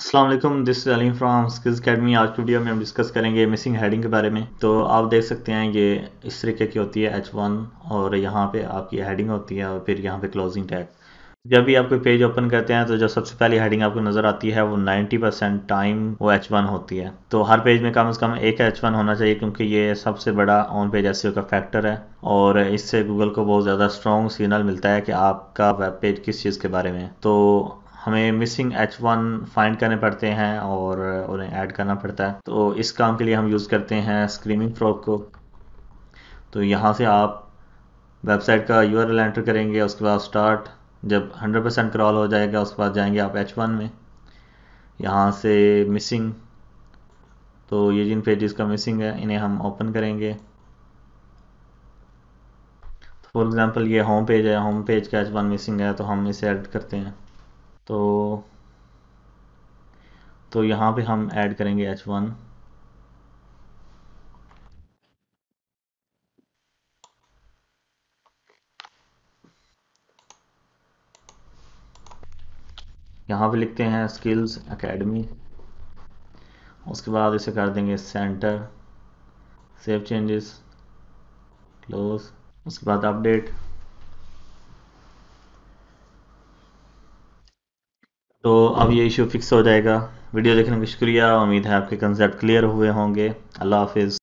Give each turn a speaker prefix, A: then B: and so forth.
A: Aslam this Aleem from skills academy आज की video में हम डिस्कस करेंगे मिसिंग हेडिंग के बारे में तो आप देख सकते हैं ये इस तरीके की होती है एच वन और यहाँ पे आपकी हेडिंग होती है और फिर यहाँ पे क्लोजिंग टैग जब भी आप कोई पेज ओपन करते हैं तो जो सबसे पहली हेडिंग आपको नज़र आती है वो 90 परसेंट टाइम वो एच वन होती है तो हर पेज में कम से कम एक एच वन होना चाहिए क्योंकि ये सबसे बड़ा ऑन पेज एस का फैक्टर है और इससे गूगल को बहुत ज़्यादा स्ट्रॉन्ग सिग्नल मिलता है कि आपका वेब पेज किस चीज़ के बारे में तो हमें मिसिंग एच वन फाइंड करने पड़ते हैं और उन्हें ऐड करना पड़ता है तो इस काम के लिए हम यूज़ करते हैं स्क्रीमिंग फ्रॉक को तो यहाँ से आप वेबसाइट का यू आर एंटर करेंगे उसके बाद स्टार्ट जब 100 परसेंट क्रॉल हो जाएगा उसके बाद जाएंगे आप एच वन में यहाँ से मिसिंग तो ये जिन पेजेस का मिसिंग है इन्हें हम ओपन करेंगे फॉर एग्ज़ाम्पल ये होम पेज है होम पेज का एच वन मिसिंग है तो हम इसे ऐड करते हैं तो तो यहां पे हम ऐड करेंगे एच वन पे लिखते हैं स्किल्स एकेडमी उसके बाद इसे कर देंगे सेंटर सेव चेंजेस क्लोज उसके बाद अपडेट तो अब ये इशू फिक्स हो जाएगा वीडियो देखने का शुक्रिया उम्मीद है आपके कंसेप्ट क्लियर हुए होंगे अल्लाह हाफिज़